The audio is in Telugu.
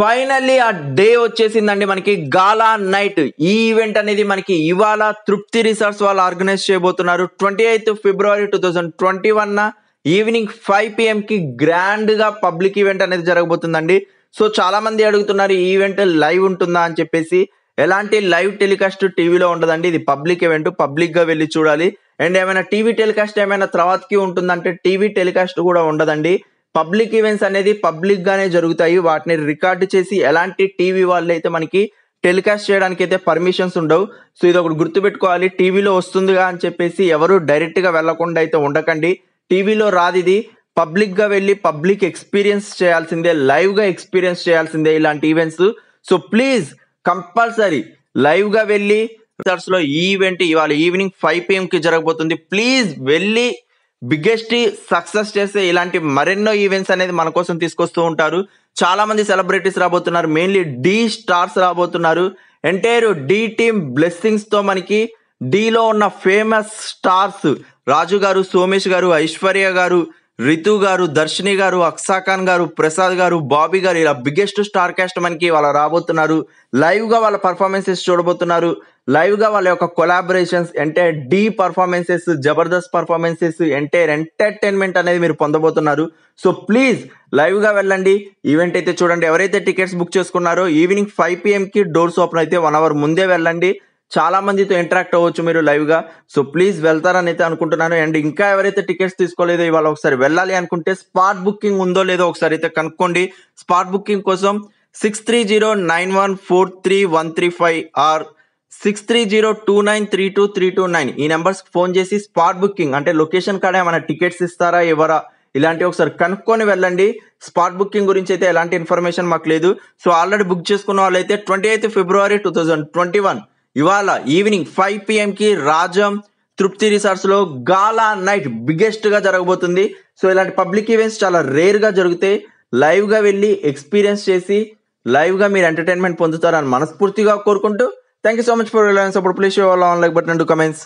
ఫైనల్లీ ఆ డే వచ్చేసిందండి మనకి గాలా నైట్ ఈ ఈవెంట్ అనేది మనకి ఇవాళ తృప్తి రిసార్ట్స్ వాళ్ళు ఆర్గనైజ్ చేయబోతున్నారు twenty eighth February two thousand twenty one evening five పిఎంకి గ్రాండ్గా పబ్లిక్ ఈవెంట్ అనేది జరగబోతుందండి సో చాలామంది అడుగుతున్నారు ఈ ఈవెంట్ లైవ్ ఉంటుందా అని చెప్పేసి ఎలాంటి లైవ్ టెలికాస్ట్ టీవీలో ఉండదండి ఇది పబ్లిక్ ఈవెంట్ పబ్లిక్గా వెళ్ళి చూడాలి అండ్ ఏమైనా టీవీ టెలికాస్ట్ ఏమైనా తర్వాతకి ఉంటుందంటే టీవీ టెలికాస్ట్ కూడా ఉండదండి పబ్లిక్ ఈవెంట్స్ అనేది పబ్లిక్గానే జరుగుతాయి వాటిని రికార్డు చేసి ఎలాంటి టీవీ వాళ్ళు అయితే మనకి టెలికాస్ట్ చేయడానికి అయితే పర్మిషన్స్ ఉండవు సో ఇది ఒకటి గుర్తుపెట్టుకోవాలి టీవీలో వస్తుందిగా అని చెప్పేసి ఎవరు డైరెక్ట్గా వెళ్లకుండా అయితే ఉండకండి టీవీలో రాదు ఇది పబ్లిక్గా వెళ్ళి పబ్లిక్ ఎక్స్పీరియన్స్ చేయాల్సిందే లైవ్గా ఎక్స్పీరియన్స్ చేయాల్సిందే ఇలాంటి ఈవెంట్స్ సో ప్లీజ్ కంపల్సరీ లైవ్గా వెళ్ళి లో ఈవెంట్ ఇవాళ ఈవినింగ్ ఫైవ్ కి జరగబోతుంది ప్లీజ్ వెళ్ళి బిగ్గెస్ట్ సక్సెస్ చేసే ఇలాంటి మరెన్నో ఈవెంట్స్ అనేది మన కోసం తీసుకొస్తూ ఉంటారు చాలా మంది సెలబ్రిటీస్ రాబోతున్నారు మెయిన్లీ డి స్టార్స్ రాబోతున్నారు ఎంటైర్ డి టీమ్ బ్లెస్సింగ్స్ తో మనకి డీలో ఉన్న ఫేమస్ స్టార్స్ రాజు గారు సోమేష్ గారు ఐశ్వర్య గారు రితు గారు దర్శిని గారు అక్సాఖాన్ గారు ప్రసాద్ గారు బాబీ గారు ఇలా బిగ్గెస్ట్ స్టార్ క్యాస్ట్ మనకి వాళ్ళు రాబోతున్నారు లైవ్గా వాళ్ళ పర్ఫార్మెన్సెస్ చూడబోతున్నారు లైవ్గా వాళ్ళ యొక్క కొలాబరేషన్స్ అంటే డీ పర్ఫార్మెన్సెస్ జబర్దస్త్ పర్ఫార్మెన్సెస్ అంటే ఎంటర్టైన్మెంట్ అనేది మీరు పొందబోతున్నారు సో ప్లీజ్ లైవ్గా వెళ్ళండి ఈవెంట్ అయితే చూడండి ఎవరైతే టికెట్స్ బుక్ చేసుకున్నారో ఈవినింగ్ ఫైవ్ పిఎంకి డోర్స్ ఓపెన్ అయితే వన్ అవర్ ముందే వెళ్ళండి చాలా మందితో ఇంటరాక్ట్ అవ్వచ్చు మీరు లైవ్గా సో ప్లీజ్ వెళ్తారని అయితే అనుకుంటున్నాను అండ్ ఇంకా ఎవరైతే టికెట్స్ తీసుకోలేదో ఇవాళ ఒకసారి వెళ్ళాలి అనుకుంటే స్పాట్ బుకింగ్ ఉందో లేదో ఒకసారి అయితే కనుక్కోండి స్పాట్ బుకింగ్ కోసం six three zero nine one four three one three five or six three zero two nine three two three two nine ఈ నెంబర్స్కి ఫోన్ చేసి స్పాట్ బుకింగ్ అంటే లొకేషన్ కాడ ఏమైనా టికెట్స్ ఇస్తారా ఎవరా ఇలాంటివి ఒకసారి కనుక్కొని వెళ్ళండి స్పాట్ బుకింగ్ గురించి అయితే ఎలాంటి ఇన్ఫర్మేషన్ మాకు లేదు సో ఆల్రెడీ బుక్ చేసుకున్న వాళ్ళైతే twenty eighth February two thousand twenty one ఇవాళ ఈవినింగ్ ఫైవ్ పిఎంకి రాజం తృప్తి లో గాలా నైట్ బిగ్గెస్ట్గా జరగబోతుంది సో ఇలాంటి పబ్లిక్ ఈవెంట్స్ చాలా రేర్గా జరుగుతాయి లైవ్గా వెళ్ళి ఎక్స్పీరియన్స్ చేసి లైవ్గా మీరు ఎంటర్టైన్మెంట్ పొందుతారని మనస్ఫూర్తిగా కోరుకుంటూ thank you so much for Reliance అప్పుడు please show like button comments